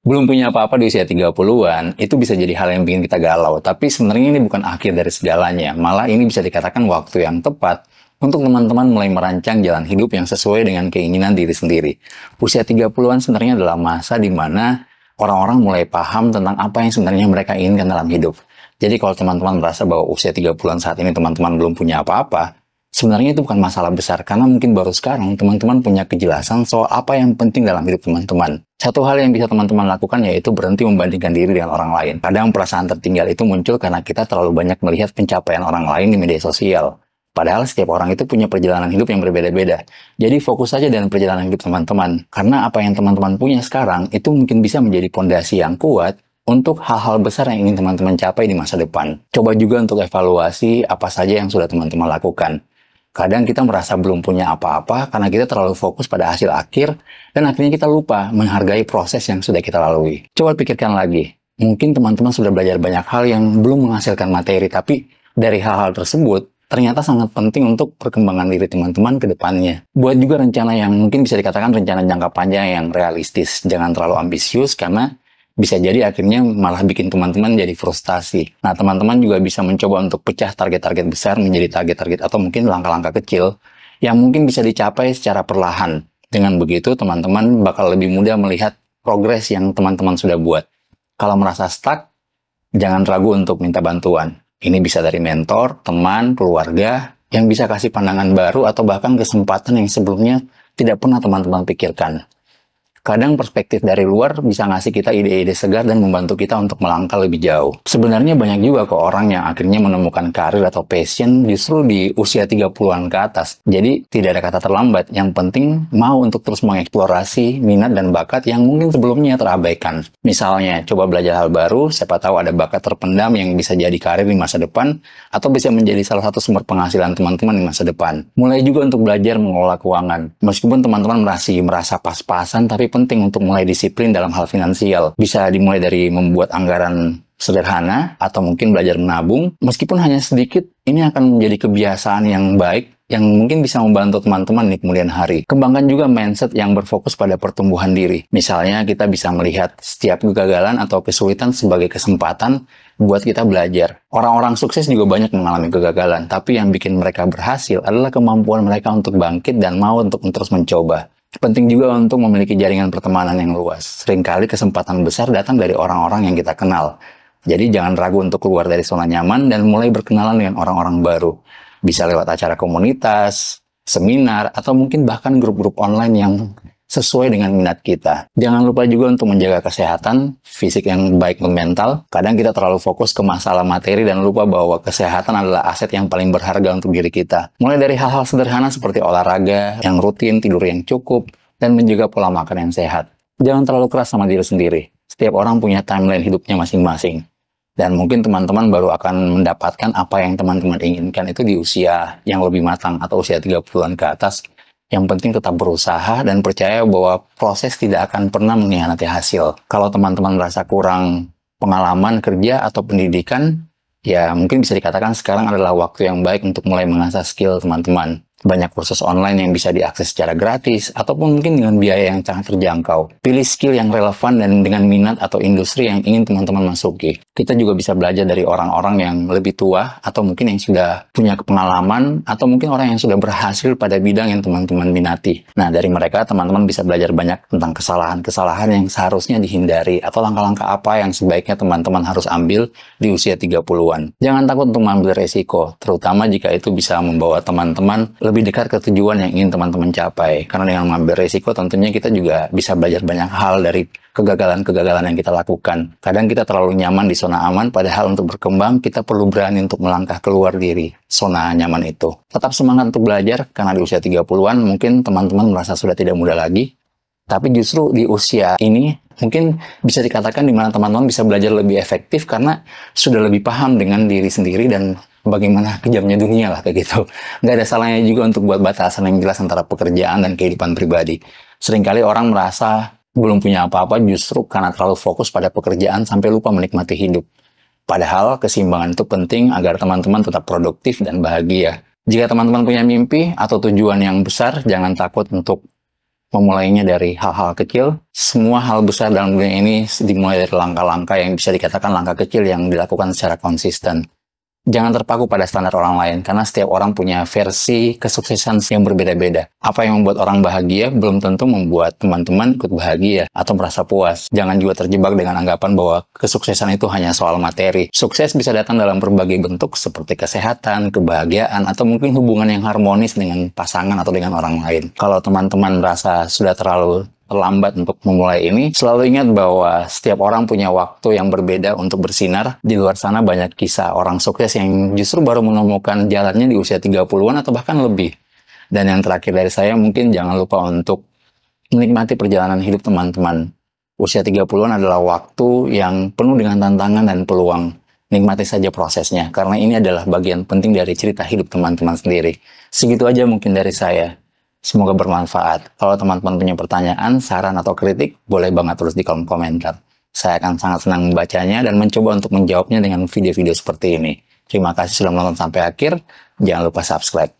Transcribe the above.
belum punya apa-apa di usia 30-an, itu bisa jadi hal yang bikin kita galau. Tapi sebenarnya ini bukan akhir dari segalanya. Malah ini bisa dikatakan waktu yang tepat untuk teman-teman mulai merancang jalan hidup yang sesuai dengan keinginan diri sendiri. Usia 30-an sebenarnya adalah masa di mana orang-orang mulai paham tentang apa yang sebenarnya mereka inginkan dalam hidup. Jadi kalau teman-teman merasa bahwa usia 30-an saat ini teman-teman belum punya apa-apa, Sebenarnya itu bukan masalah besar, karena mungkin baru sekarang teman-teman punya kejelasan soal apa yang penting dalam hidup teman-teman. Satu hal yang bisa teman-teman lakukan yaitu berhenti membandingkan diri dengan orang lain. Kadang perasaan tertinggal itu muncul karena kita terlalu banyak melihat pencapaian orang lain di media sosial. Padahal setiap orang itu punya perjalanan hidup yang berbeda-beda. Jadi fokus saja dengan perjalanan hidup teman-teman. Karena apa yang teman-teman punya sekarang itu mungkin bisa menjadi pondasi yang kuat untuk hal-hal besar yang ingin teman-teman capai di masa depan. Coba juga untuk evaluasi apa saja yang sudah teman-teman lakukan. Kadang kita merasa belum punya apa-apa karena kita terlalu fokus pada hasil akhir dan akhirnya kita lupa menghargai proses yang sudah kita lalui. Coba pikirkan lagi. Mungkin teman-teman sudah belajar banyak hal yang belum menghasilkan materi, tapi dari hal-hal tersebut ternyata sangat penting untuk perkembangan diri teman-teman ke depannya. Buat juga rencana yang mungkin bisa dikatakan rencana jangka panjang yang realistis. Jangan terlalu ambisius karena bisa jadi akhirnya malah bikin teman-teman jadi frustasi. Nah, teman-teman juga bisa mencoba untuk pecah target-target besar menjadi target-target atau mungkin langkah-langkah kecil yang mungkin bisa dicapai secara perlahan. Dengan begitu, teman-teman bakal lebih mudah melihat progres yang teman-teman sudah buat. Kalau merasa stuck, jangan ragu untuk minta bantuan. Ini bisa dari mentor, teman, keluarga, yang bisa kasih pandangan baru atau bahkan kesempatan yang sebelumnya tidak pernah teman-teman pikirkan kadang perspektif dari luar bisa ngasih kita ide-ide segar dan membantu kita untuk melangkah lebih jauh. Sebenarnya banyak juga kok orang yang akhirnya menemukan karir atau passion justru di usia 30-an ke atas. Jadi tidak ada kata terlambat, yang penting mau untuk terus mengeksplorasi minat dan bakat yang mungkin sebelumnya terabaikan. Misalnya, coba belajar hal baru, siapa tahu ada bakat terpendam yang bisa jadi karir di masa depan atau bisa menjadi salah satu sumber penghasilan teman-teman di masa depan. Mulai juga untuk belajar mengelola keuangan. Meskipun teman-teman masih merasa pas-pasan tapi penting untuk mulai disiplin dalam hal finansial. Bisa dimulai dari membuat anggaran sederhana atau mungkin belajar menabung. Meskipun hanya sedikit, ini akan menjadi kebiasaan yang baik yang mungkin bisa membantu teman-teman di kemudian hari. Kembangkan juga mindset yang berfokus pada pertumbuhan diri. Misalnya kita bisa melihat setiap kegagalan atau kesulitan sebagai kesempatan buat kita belajar. Orang-orang sukses juga banyak mengalami kegagalan, tapi yang bikin mereka berhasil adalah kemampuan mereka untuk bangkit dan mau untuk terus mencoba. Penting juga untuk memiliki jaringan pertemanan yang luas. Seringkali kesempatan besar datang dari orang-orang yang kita kenal. Jadi jangan ragu untuk keluar dari zona nyaman dan mulai berkenalan dengan orang-orang baru. Bisa lewat acara komunitas, seminar, atau mungkin bahkan grup-grup online yang sesuai dengan minat kita. Jangan lupa juga untuk menjaga kesehatan fisik yang baik dan mental. Kadang kita terlalu fokus ke masalah materi dan lupa bahwa kesehatan adalah aset yang paling berharga untuk diri kita. Mulai dari hal-hal sederhana seperti olahraga yang rutin, tidur yang cukup, dan menjaga pola makan yang sehat. Jangan terlalu keras sama diri sendiri. Setiap orang punya timeline hidupnya masing-masing. Dan mungkin teman-teman baru akan mendapatkan apa yang teman-teman inginkan itu di usia yang lebih matang atau usia 30-an ke atas yang penting tetap berusaha dan percaya bahwa proses tidak akan pernah mengkhianati hasil. Kalau teman-teman merasa kurang pengalaman kerja atau pendidikan, ya mungkin bisa dikatakan sekarang adalah waktu yang baik untuk mulai mengasah skill teman-teman banyak kursus online yang bisa diakses secara gratis, ataupun mungkin dengan biaya yang sangat terjangkau. Pilih skill yang relevan dan dengan minat atau industri yang ingin teman-teman masuki. Kita juga bisa belajar dari orang-orang yang lebih tua, atau mungkin yang sudah punya pengalaman, atau mungkin orang yang sudah berhasil pada bidang yang teman-teman minati. Nah, dari mereka teman-teman bisa belajar banyak tentang kesalahan-kesalahan yang seharusnya dihindari, atau langkah-langkah apa yang sebaiknya teman-teman harus ambil di usia 30-an. Jangan takut untuk mengambil resiko, terutama jika itu bisa membawa teman-teman lebih dekat ke tujuan yang ingin teman-teman capai. Karena dengan mengambil resiko tentunya kita juga bisa belajar banyak hal dari kegagalan-kegagalan yang kita lakukan. Kadang kita terlalu nyaman di zona aman, padahal untuk berkembang kita perlu berani untuk melangkah keluar diri zona nyaman itu. Tetap semangat untuk belajar, karena di usia 30-an mungkin teman-teman merasa sudah tidak muda lagi. Tapi justru di usia ini mungkin bisa dikatakan di mana teman-teman bisa belajar lebih efektif karena sudah lebih paham dengan diri sendiri dan bagaimana kejamnya dunia lah kayak gitu. Nggak ada salahnya juga untuk buat batasan yang jelas antara pekerjaan dan kehidupan pribadi. Seringkali orang merasa belum punya apa-apa justru karena terlalu fokus pada pekerjaan sampai lupa menikmati hidup. Padahal keseimbangan itu penting agar teman-teman tetap produktif dan bahagia. Jika teman-teman punya mimpi atau tujuan yang besar, jangan takut untuk memulainya dari hal-hal kecil. Semua hal besar dalam dunia ini dimulai dari langkah-langkah yang bisa dikatakan langkah kecil yang dilakukan secara konsisten jangan terpaku pada standar orang lain karena setiap orang punya versi kesuksesan yang berbeda-beda. Apa yang membuat orang bahagia belum tentu membuat teman-teman ikut bahagia atau merasa puas. Jangan juga terjebak dengan anggapan bahwa kesuksesan itu hanya soal materi. Sukses bisa datang dalam berbagai bentuk seperti kesehatan, kebahagiaan, atau mungkin hubungan yang harmonis dengan pasangan atau dengan orang lain. Kalau teman-teman merasa sudah terlalu terlambat untuk memulai ini, selalu ingat bahwa setiap orang punya waktu yang berbeda untuk bersinar. Di luar sana banyak kisah orang sukses yang justru baru menemukan jalannya di usia 30-an atau bahkan lebih. Dan yang terakhir dari saya mungkin jangan lupa untuk menikmati perjalanan hidup teman-teman. Usia 30-an adalah waktu yang penuh dengan tantangan dan peluang. Nikmati saja prosesnya, karena ini adalah bagian penting dari cerita hidup teman-teman sendiri. Segitu aja mungkin dari saya. Semoga bermanfaat. Kalau teman-teman punya pertanyaan, saran, atau kritik, boleh banget tulis di kolom komentar. Saya akan sangat senang membacanya dan mencoba untuk menjawabnya dengan video-video seperti ini. Terima kasih sudah menonton sampai akhir. Jangan lupa subscribe.